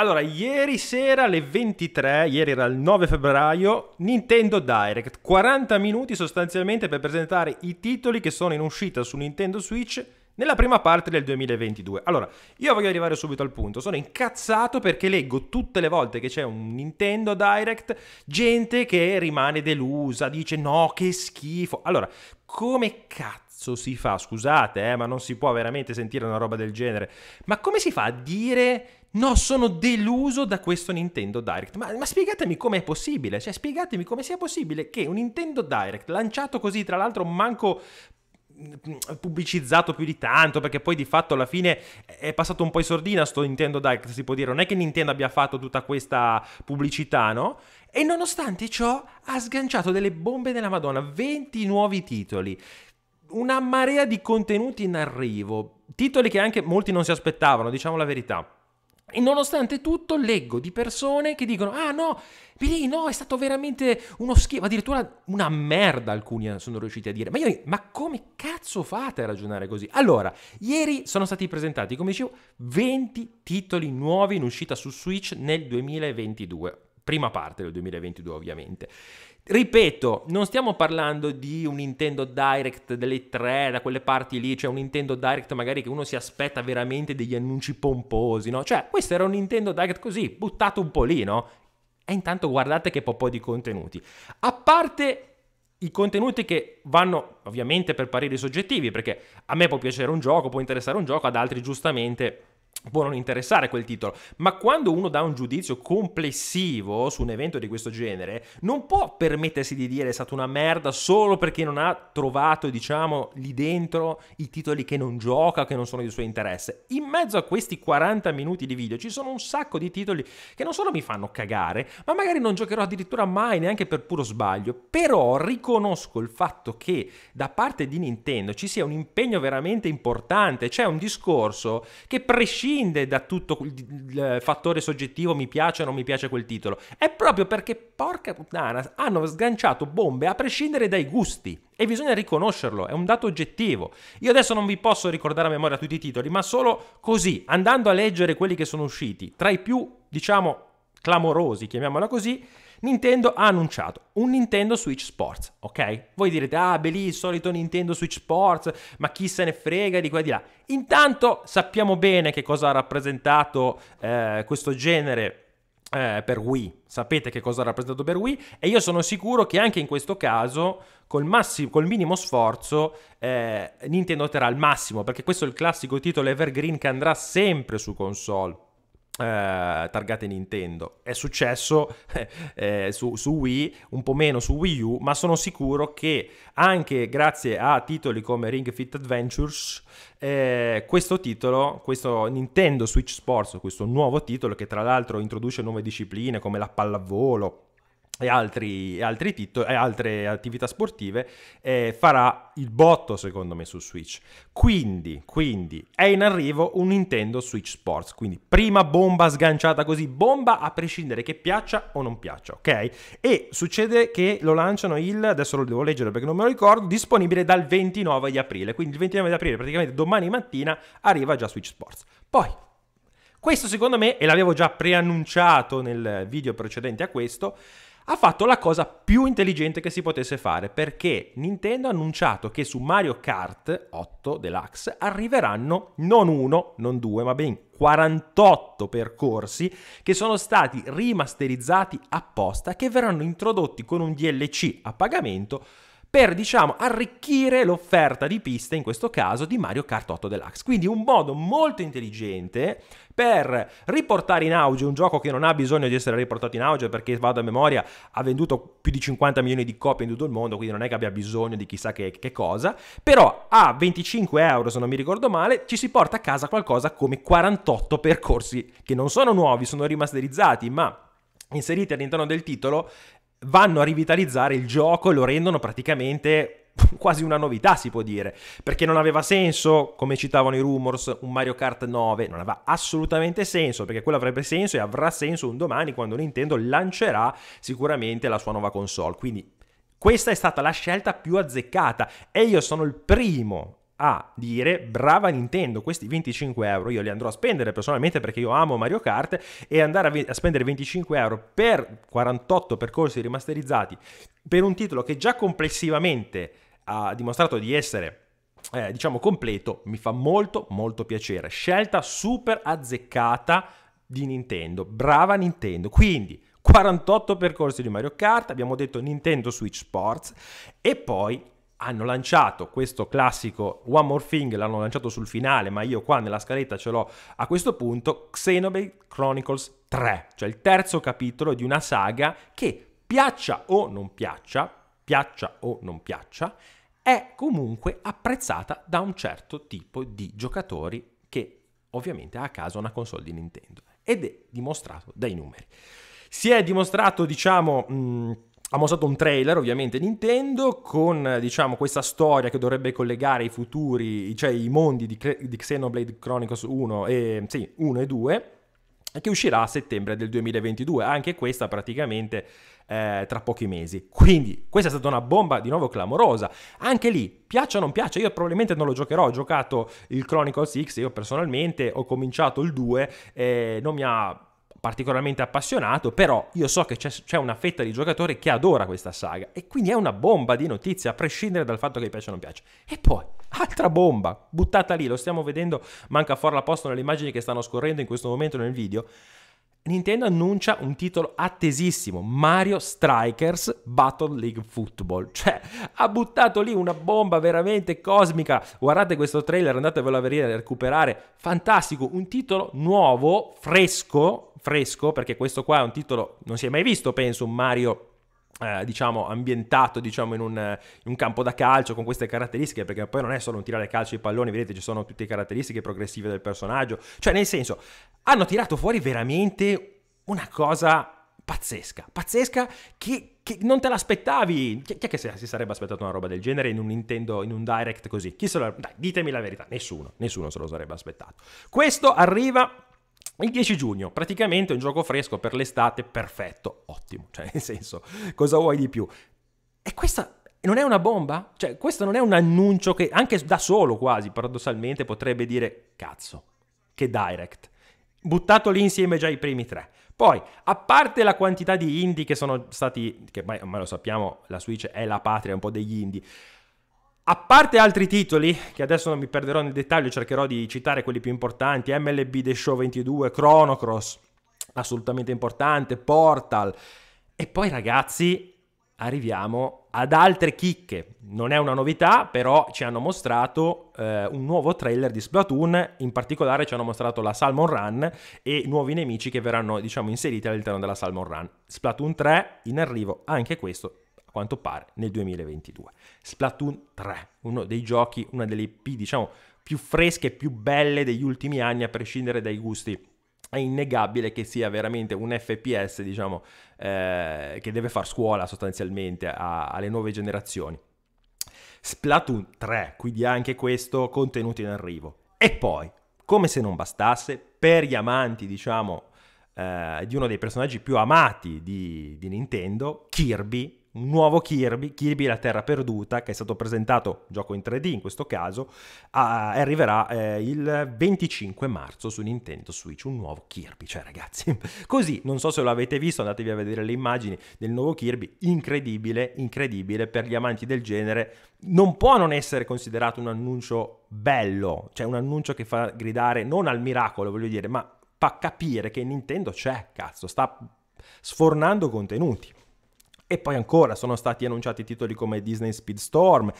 Allora, ieri sera alle 23, ieri era il 9 febbraio, Nintendo Direct, 40 minuti sostanzialmente per presentare i titoli che sono in uscita su Nintendo Switch nella prima parte del 2022. Allora, io voglio arrivare subito al punto. Sono incazzato perché leggo tutte le volte che c'è un Nintendo Direct gente che rimane delusa, dice no, che schifo. Allora, come cazzo si fa? Scusate, eh, ma non si può veramente sentire una roba del genere. Ma come si fa a dire... No, sono deluso da questo Nintendo Direct. Ma, ma spiegatemi com'è possibile. Cioè, spiegatemi come sia possibile che un Nintendo Direct lanciato così, tra l'altro, manco Mm, pubblicizzato più di tanto perché poi di fatto alla fine è passato un po' in sordina sto Nintendo Direct si può dire non è che Nintendo abbia fatto tutta questa pubblicità no? e nonostante ciò ha sganciato delle bombe della Madonna 20 nuovi titoli una marea di contenuti in arrivo titoli che anche molti non si aspettavano diciamo la verità e nonostante tutto leggo di persone che dicono ah no, Pellegrini no, è stato veramente uno schifo, addirittura una merda alcuni eh, sono riusciti a dire. Ma io, ma come cazzo fate a ragionare così? Allora, ieri sono stati presentati, come dicevo, 20 titoli nuovi in uscita su Switch nel 2022. Prima parte del 2022 ovviamente. Ripeto, non stiamo parlando di un Nintendo Direct delle 3, da quelle parti lì, cioè un Nintendo Direct magari che uno si aspetta veramente degli annunci pomposi, no? Cioè, questo era un Nintendo Direct così, buttato un po' lì, no? E intanto guardate che po' di contenuti. A parte i contenuti che vanno ovviamente per pareri soggettivi, perché a me può piacere un gioco, può interessare un gioco, ad altri giustamente può non interessare quel titolo, ma quando uno dà un giudizio complessivo su un evento di questo genere, non può permettersi di dire è stata una merda solo perché non ha trovato, diciamo, lì dentro i titoli che non gioca, che non sono di suo interesse. In mezzo a questi 40 minuti di video ci sono un sacco di titoli che non solo mi fanno cagare, ma magari non giocherò addirittura mai neanche per puro sbaglio, però riconosco il fatto che da parte di Nintendo ci sia un impegno veramente importante, c'è cioè un discorso che prescinde prescinde da tutto il fattore soggettivo mi piace o non mi piace quel titolo, è proprio perché, porca puttana, hanno sganciato bombe a prescindere dai gusti. E bisogna riconoscerlo, è un dato oggettivo. Io adesso non vi posso ricordare a memoria tutti i titoli, ma solo così, andando a leggere quelli che sono usciti, tra i più, diciamo, clamorosi, chiamiamola così, Nintendo ha annunciato un Nintendo Switch Sports, ok? Voi direte, ah, beh lì il solito Nintendo Switch Sports, ma chi se ne frega di qua e di là. Intanto sappiamo bene che cosa ha rappresentato eh, questo genere eh, per Wii. Sapete che cosa ha rappresentato per Wii e io sono sicuro che anche in questo caso, col, massimo, col minimo sforzo, eh, Nintendo otterrà il massimo, perché questo è il classico titolo evergreen che andrà sempre su console eh, targate Nintendo. È successo eh, su, su, Wii, un po' meno su Wii U, ma sono sicuro che anche grazie a titoli come Ring Fit Adventures, eh, questo titolo, questo Nintendo Switch Sports, questo nuovo titolo che tra l'altro introduce nuove discipline come la pallavolo, e altri, e altri titoli, e altre attività sportive, eh, farà il botto secondo me su Switch. Quindi, quindi, è in arrivo un Nintendo Switch Sports, quindi prima bomba sganciata così, bomba a prescindere che piaccia o non piaccia, ok? E succede che lo lanciano il, adesso lo devo leggere perché non me lo ricordo, disponibile dal 29 di aprile, quindi il 29 di aprile praticamente domani mattina arriva già Switch Sports. Poi, questo secondo me, e l'avevo già preannunciato nel video precedente a questo, ha fatto la cosa più intelligente che si potesse fare perché Nintendo ha annunciato che su Mario Kart 8 Deluxe arriveranno non uno, non due, ma ben 48 percorsi che sono stati rimasterizzati apposta che verranno introdotti con un DLC a pagamento per diciamo arricchire l'offerta di piste, in questo caso di Mario Kart 8 Deluxe. Quindi un modo molto intelligente per riportare in auge un gioco che non ha bisogno di essere riportato in auge perché vado a memoria ha venduto più di 50 milioni di copie in tutto il mondo quindi non è che abbia bisogno di chissà che, che cosa però a 25 euro se non mi ricordo male ci si porta a casa qualcosa come 48 percorsi che non sono nuovi sono rimasterizzati ma inseriti all'interno del titolo vanno a rivitalizzare il gioco e lo rendono praticamente quasi una novità si può dire, perché non aveva senso, come citavano i rumors, un Mario Kart 9, non aveva assolutamente senso, perché quello avrebbe senso e avrà senso un domani quando Nintendo lancerà sicuramente la sua nuova console. Quindi questa è stata la scelta più azzeccata e io sono il primo a dire brava Nintendo, questi 25 euro io li andrò a spendere personalmente perché io amo Mario Kart e andare a, ve- a, spendere 25 euro per 48 percorsi rimasterizzati per un titolo che già complessivamente ha dimostrato di essere eh, diciamo completo mi fa molto molto piacere scelta super azzeccata di Nintendo brava Nintendo quindi 48 percorsi di Mario Kart abbiamo detto Nintendo Switch Sports e poi hanno lanciato questo classico One More Thing, l'hanno lanciato sul finale, ma io qua nella scaletta ce l'ho a questo punto, Xenoblade Chronicles 3, cioè il terzo capitolo di una saga che piaccia o non piaccia, piaccia o non piaccia, è comunque apprezzata da un certo tipo di giocatori che ovviamente ha a caso una console di Nintendo ed è dimostrato dai numeri. Si è dimostrato, diciamo... Mh, ha mostrato un trailer ovviamente Nintendo con diciamo questa storia che dovrebbe collegare i futuri, cioè i mondi di, di Xenoblade Chronicles 1 e, sì, 1 e 2 che uscirà a settembre del 2022, anche questa praticamente eh, tra pochi mesi. Quindi questa è stata una bomba di nuovo clamorosa. Anche lì, piaccia o non piaccia, io probabilmente non lo giocherò, ho giocato il Chronicles X, io personalmente ho cominciato il 2, eh, non mi ha particolarmente appassionato, però io so che c'è, una fetta di giocatori che adora questa saga e quindi è una bomba di notizie a prescindere dal fatto che piace o non piace. E poi, altra bomba buttata lì, lo stiamo vedendo, manca fuori la posta nelle immagini che stanno scorrendo in questo momento nel video, Nintendo annuncia un titolo attesissimo, Mario Strikers Battle League Football. Cioè, ha buttato lì una bomba veramente cosmica. Guardate questo trailer, andatevelo a vedere, a recuperare. Fantastico, un titolo nuovo, fresco, fresco, perché questo qua è un titolo, non si è mai visto, penso, un Mario eh, diciamo ambientato diciamo, in, un, eh, in, un, campo da calcio con queste caratteristiche perché poi non è solo un tirare calcio i palloni vedete ci sono tutte le caratteristiche progressive del personaggio cioè nel senso hanno tirato fuori veramente una cosa pazzesca pazzesca che, che non te l'aspettavi chi, chi è che si sarebbe aspettato una roba del genere in un Nintendo in un Direct così chi se lo, dai ditemi la verità nessuno nessuno se lo sarebbe aspettato questo arriva il 10 giugno, praticamente un gioco fresco per l'estate, perfetto, ottimo, cioè nel senso, cosa vuoi di più? E questa non è una bomba? Cioè, questo non è un annuncio che anche da solo quasi, paradossalmente, potrebbe dire, cazzo, che direct. Buttato lì insieme già i primi tre. Poi, a parte la quantità di indie che sono stati, che ormai, lo sappiamo, la Switch è la patria un po' degli indie, a parte altri titoli, che adesso non mi perderò nel dettaglio, cercherò di citare quelli più importanti, MLB The Show 22, Chrono Cross, assolutamente importante, Portal. E poi ragazzi, arriviamo ad altre chicche. Non è una novità, però ci hanno mostrato eh, un nuovo trailer di Splatoon, in particolare ci hanno mostrato la Salmon Run e nuovi nemici che verranno, diciamo, inseriti all'interno della Salmon Run. Splatoon 3 in arrivo, anche questo a quanto pare nel 2022. Splatoon 3, uno dei giochi, una delle IP diciamo più fresche e più belle degli ultimi anni a prescindere dai gusti è innegabile che sia veramente un FPS, diciamo, eh, che deve far scuola sostanzialmente a, alle nuove generazioni. Splatoon 3, quindi anche questo contenuto in arrivo. E poi, come se non bastasse, per gli amanti, diciamo, eh, di uno dei personaggi più amati di, di Nintendo, Kirby, un nuovo Kirby, Kirby la Terra Perduta, che è stato presentato, gioco in 3D in questo caso, a, arriverà eh, il 25 marzo su Nintendo Switch, un nuovo Kirby, cioè ragazzi, così, non so se lo avete visto, andatevi a vedere le immagini del nuovo Kirby, incredibile, incredibile, per gli amanti del genere, non può non essere considerato un annuncio bello, cioè un annuncio che fa gridare non al miracolo, voglio dire, ma fa capire che Nintendo c'è, cazzo, sta sfornando contenuti. E poi ancora sono stati annunciati titoli come Disney Speedstorm,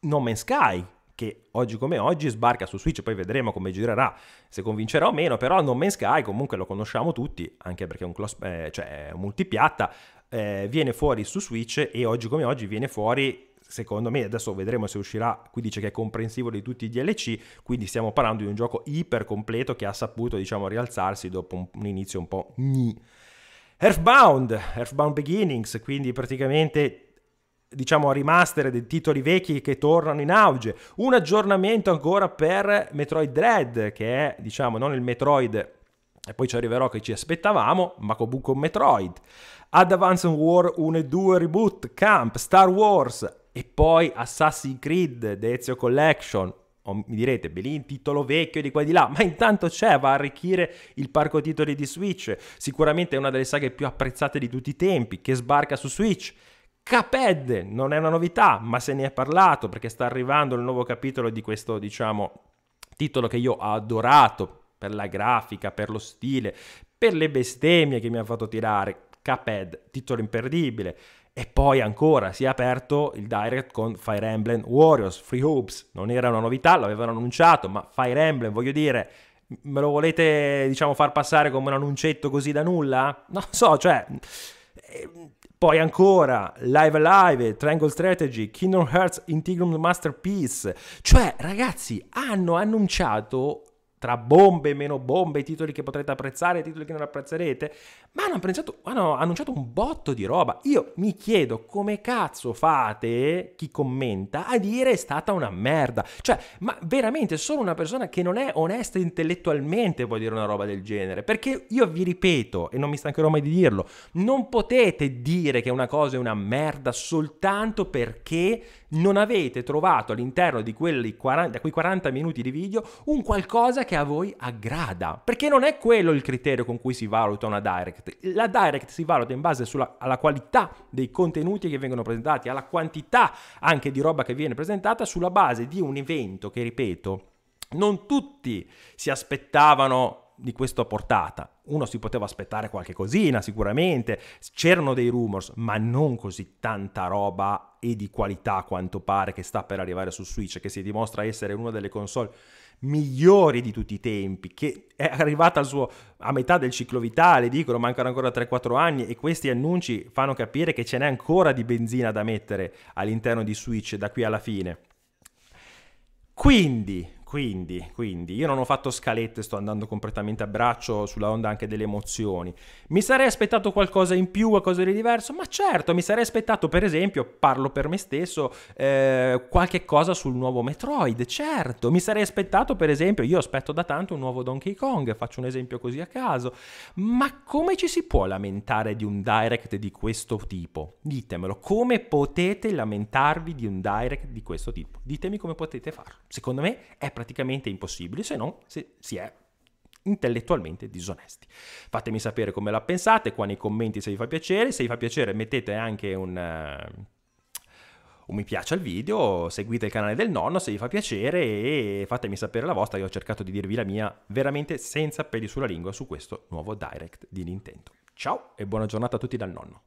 No Man's Sky, che oggi come oggi sbarca su Switch, poi vedremo come girerà, se convincerà o meno, però No Man's Sky comunque lo conosciamo tutti, anche perché è un, close, eh, cioè, multipiatta, eh, viene fuori su Switch e oggi come oggi viene fuori secondo me, adesso vedremo se uscirà, qui dice che è comprensivo di tutti i DLC, quindi stiamo parlando di un gioco iper completo che ha saputo, diciamo, rialzarsi dopo un, inizio un po' gni. Earthbound, Earthbound Beginnings, quindi praticamente diciamo a rimastere dei titoli vecchi che tornano in auge, un aggiornamento ancora per Metroid Dread che è diciamo non il Metroid e poi ci arriverò che ci aspettavamo, ma comunque un Metroid, Advance War 1 e 2 Reboot, Camp, Star Wars e poi Assassin's Creed, Dezio Collection, Oh, mi direte, Belin, titolo vecchio di qua e di là, ma intanto c'è, cioè, va a arricchire il parco titoli di Switch. Sicuramente è una delle saghe più apprezzate di tutti i tempi, che sbarca su Switch. Caped non è una novità, ma se ne è parlato perché sta arrivando il nuovo capitolo di questo, diciamo, titolo che io ho adorato per la grafica, per lo stile, per le bestemmie che mi ha fatto tirare. Caped, titolo imperdibile. E poi ancora si è aperto il direct con Fire Emblem Warriors, Free Hoops, non era una novità, l'avevano annunciato, ma Fire Emblem, voglio dire, me lo volete diciamo far passare come un annuncetto così da nulla? Non so, cioè... Ehm, poi ancora Live Alive, Triangle Strategy, Kingdom Hearts Integrum Masterpiece. Cioè, ragazzi, hanno annunciato tra bombe e meno bombe, titoli che potrete apprezzare e titoli che non apprezzerete, ma hanno annunciato, hanno annunciato un botto di roba. Io mi chiedo come cazzo fate chi commenta a dire è stata una merda. Cioè, ma veramente solo una persona che non è onesta intellettualmente può dire una roba del genere. Perché io vi ripeto, e non mi stancherò mai di dirlo, non potete dire che una cosa è una merda soltanto perché non avete trovato all'interno di quelli 40, quei 40 minuti di video un qualcosa che a voi aggrada. Perché non è quello il criterio con cui si valuta una direct direct. La direct si valuta in base sulla, alla qualità dei contenuti che vengono presentati, alla quantità anche di roba che viene presentata sulla base di un evento che, ripeto, non tutti si aspettavano di questa portata. Uno si poteva aspettare qualche cosina, sicuramente, c'erano dei rumors, ma non così tanta roba e di qualità a quanto pare che sta per arrivare su Switch, che si dimostra essere una delle console migliori di tutti i tempi, che è arrivata al suo, a metà del ciclo vitale, dicono mancano ancora 3-4 anni e questi annunci fanno capire che ce n'è ancora di benzina da mettere all'interno di Switch da qui alla fine. Quindi quindi, quindi, io non ho fatto scalette, sto andando completamente a braccio sulla onda anche delle emozioni. Mi sarei aspettato qualcosa in più, qualcosa di diverso? Ma certo, mi sarei aspettato, per esempio, parlo per me stesso, eh, qualche cosa sul nuovo Metroid, certo. Mi sarei aspettato, per esempio, io aspetto da tanto un nuovo Donkey Kong, faccio un esempio così a caso. Ma come ci si può lamentare di un direct di questo tipo? Ditemelo, come potete lamentarvi di un direct di questo tipo? Ditemi come potete farlo. Secondo me è praticamente praticamente impossibili se non se si è intellettualmente disonesti. Fatemi sapere come la pensate qua nei commenti se vi fa piacere, se vi fa piacere mettete anche un eh, un mi piace al video, seguite il canale del nonno se vi fa piacere e fatemi sapere la vostra, io ho cercato di dirvi la mia veramente senza peli sulla lingua su questo nuovo direct di Nintendo. Ciao e buona giornata a tutti dal nonno.